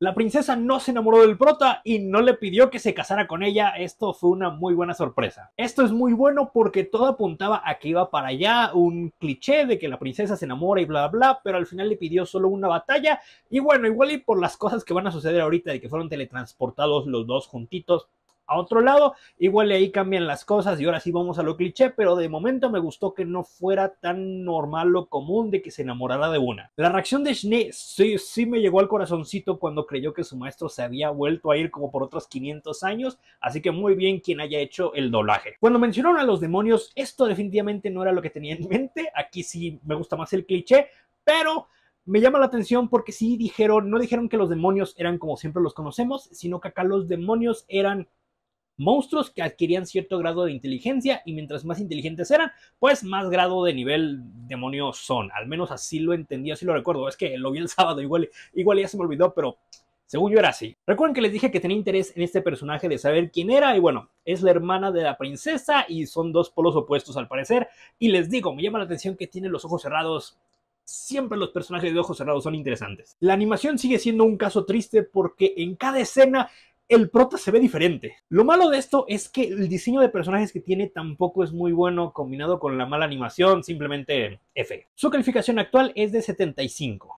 La princesa no se enamoró del prota y no le pidió que se casara con ella. Esto fue una muy buena sorpresa. Esto es muy bueno porque todo apuntaba a que iba para allá, un cliché de que la princesa se enamora y bla bla, bla pero al final le pidió solo una batalla. Y bueno, igual y por las cosas que van a suceder ahorita de que fueron teletransportados los dos juntitos, a otro lado. Igual ahí cambian las cosas y ahora sí vamos a lo cliché, pero de momento me gustó que no fuera tan normal lo común de que se enamorara de una. La reacción de Schnee sí, sí me llegó al corazoncito cuando creyó que su maestro se había vuelto a ir como por otros 500 años, así que muy bien quien haya hecho el doblaje. Cuando mencionaron a los demonios, esto definitivamente no era lo que tenía en mente, aquí sí me gusta más el cliché, pero me llama la atención porque sí dijeron, no dijeron que los demonios eran como siempre los conocemos, sino que acá los demonios eran monstruos que adquirían cierto grado de inteligencia y mientras más inteligentes eran, pues más grado de nivel demonio son. Al menos así lo entendí, así lo recuerdo. Es que lo vi el sábado, igual, igual ya se me olvidó, pero según yo era así. Recuerden que les dije que tenía interés en este personaje de saber quién era y bueno, es la hermana de la princesa y son dos polos opuestos al parecer. Y les digo, me llama la atención que tiene los ojos cerrados. Siempre los personajes de ojos cerrados son interesantes. La animación sigue siendo un caso triste porque en cada escena el prota se ve diferente. Lo malo de esto es que el diseño de personajes que tiene tampoco es muy bueno combinado con la mala animación, simplemente F. Su calificación actual es de 75.